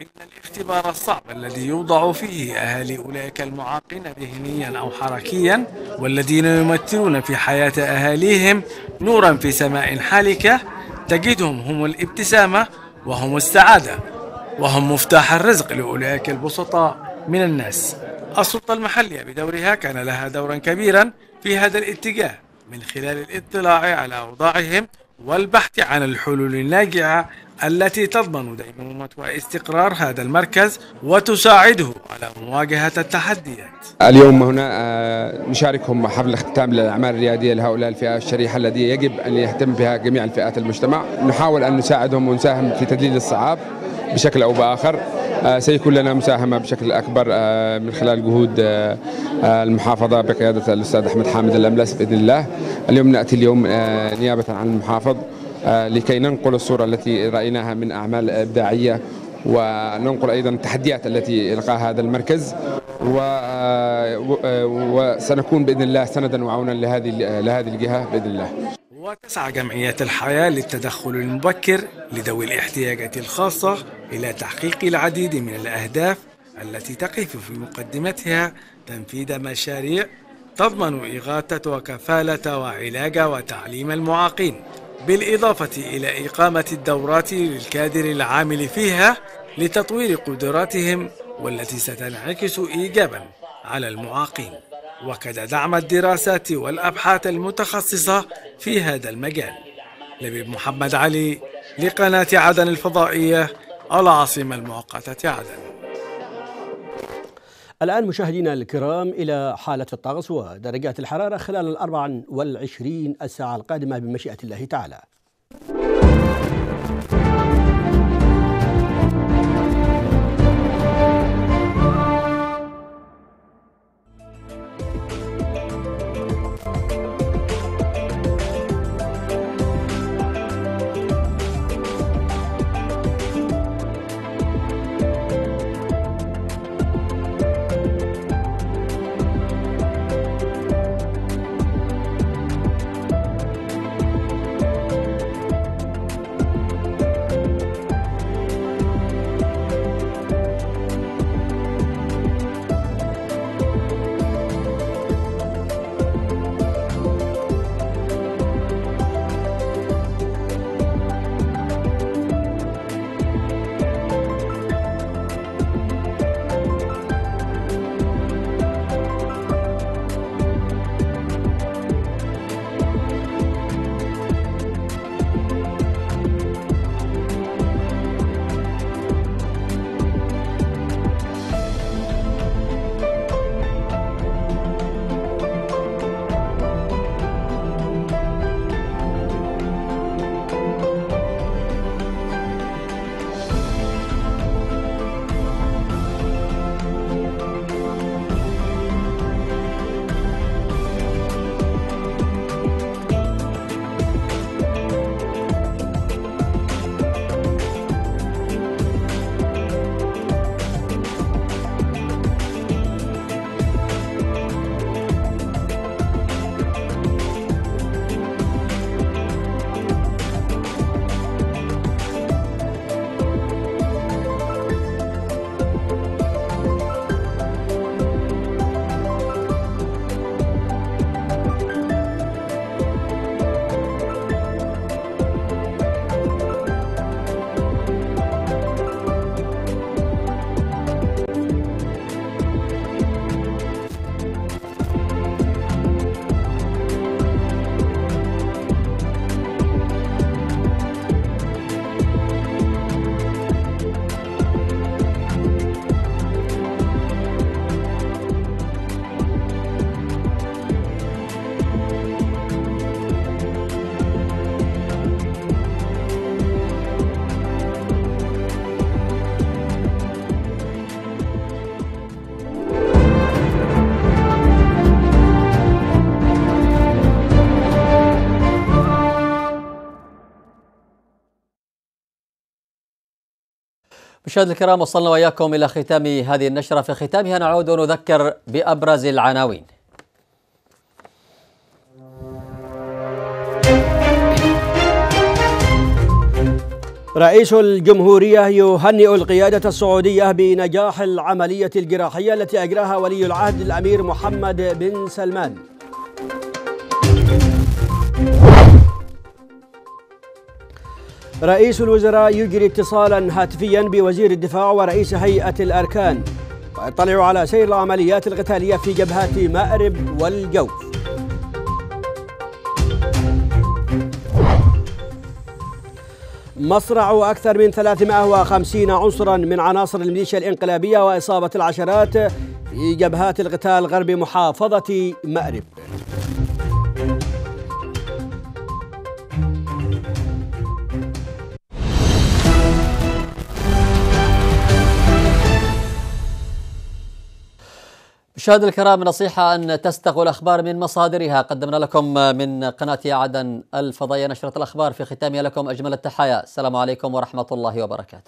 إن الاختبار الصعب الذي يوضع فيه أهالي أولئك المعاقين ذهنيا أو حركيا والذين يمثلون في حياة أهاليهم نورا في سماء حالكة تجدهم هم الابتسامة وهم السعادة وهم مفتاح الرزق لأولئك البسطاء من الناس السلطة المحلية بدورها كان لها دورا كبيرا في هذا الاتجاه من خلال الاطلاع على أوضاعهم والبحث عن الحلول الناجعة التي تضمن ديمومة واستقرار هذا المركز وتساعده على مواجهة التحديات اليوم هنا آه، نشاركهم حفل اختتام للأعمال الريادية لهؤلاء الفئة الشريحة الذي يجب أن يهتم بها جميع الفئات المجتمع نحاول أن نساعدهم ونساهم في تدليل الصعاب بشكل أو بآخر آه، سيكون لنا مساهمة بشكل أكبر آه، من خلال جهود المحافظة بقيادة الأستاذ أحمد حامد الأملس بإذن الله اليوم نأتي اليوم نيابة عن المحافظ آه، لكي ننقل الصورة التي رأيناها من أعمال إبداعية وننقل أيضا التحديات التي يلقاها هذا المركز وسنكون آه، آه، بإذن الله سندا وعونا لهذه لهذه الجهة بإذن الله وتسعى جمعية الحياة للتدخل المبكر لذوي الاحتياجات الخاصة إلى تحقيق العديد من الأهداف التي تقف في مقدمتها تنفيذ مشاريع تضمن إغاثة وكفالة وعلاج وتعليم المعاقين بالإضافة إلى إقامة الدورات للكادر العامل فيها لتطوير قدراتهم والتي ستنعكس إيجابا على المعاقين وكذا دعم الدراسات والأبحاث المتخصصة في هذا المجال لبيب محمد علي لقناة عدن الفضائية العاصمة المؤقتة عدن الآن مشاهدينا الكرام إلى حالة الطقس ودرجات الحرارة خلال الأربع والعشرين الساعة القادمة بمشيئة الله تعالى مشاهد الكرام وصلنا واياكم الى ختام هذه النشره في ختامها نعود ونذكر بابرز العناوين رئيس الجمهورية يهنئ القيادة السعودية بنجاح العملية الجراحية التي أجراها ولي العهد الأمير محمد بن سلمان رئيس الوزراء يجري اتصالا هاتفيا بوزير الدفاع ورئيس هيئة الأركان ويطلع على سير العمليات القتالية في جبهات مأرب والجوف مصرع أكثر من 350 عنصرا من عناصر الميليشيا الإنقلابية وإصابة العشرات في جبهات القتال غرب محافظة مأرب مشاهد الكرام نصيحة أن تستقوا الأخبار من مصادرها قدمنا لكم من قناة عدن الفضائية نشرة الأخبار في ختامها لكم أجمل التحايا السلام عليكم ورحمة الله وبركاته